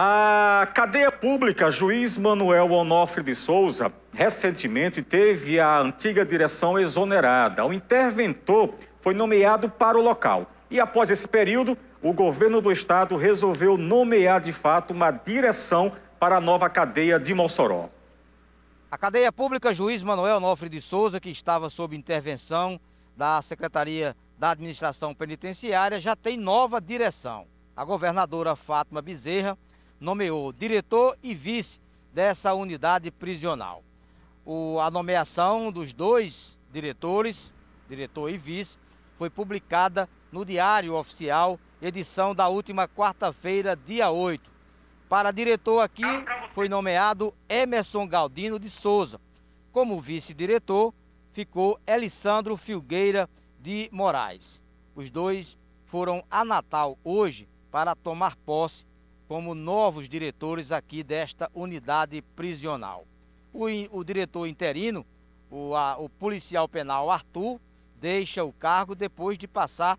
A cadeia pública juiz Manuel Onofre de Souza recentemente teve a antiga direção exonerada. O interventor foi nomeado para o local. E após esse período, o governo do estado resolveu nomear de fato uma direção para a nova cadeia de Mossoró. A cadeia pública juiz Manuel Onofre de Souza, que estava sob intervenção da Secretaria da Administração Penitenciária, já tem nova direção. A governadora Fátima Bezerra nomeou diretor e vice dessa unidade prisional. O, a nomeação dos dois diretores, diretor e vice, foi publicada no Diário Oficial, edição da última quarta-feira, dia 8. Para diretor aqui foi nomeado Emerson Galdino de Souza. Como vice-diretor ficou Elisandro Filgueira de Moraes. Os dois foram a Natal hoje para tomar posse como novos diretores aqui desta unidade prisional. O, o diretor interino, o, a, o policial penal Arthur, deixa o cargo depois de passar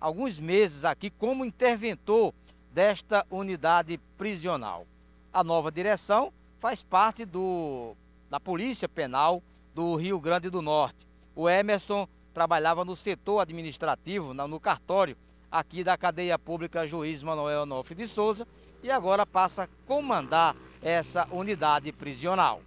alguns meses aqui como interventor desta unidade prisional. A nova direção faz parte do, da Polícia Penal do Rio Grande do Norte. O Emerson trabalhava no setor administrativo, no cartório, aqui da cadeia pública Juiz Manuel Onofre de Souza e agora passa a comandar essa unidade prisional.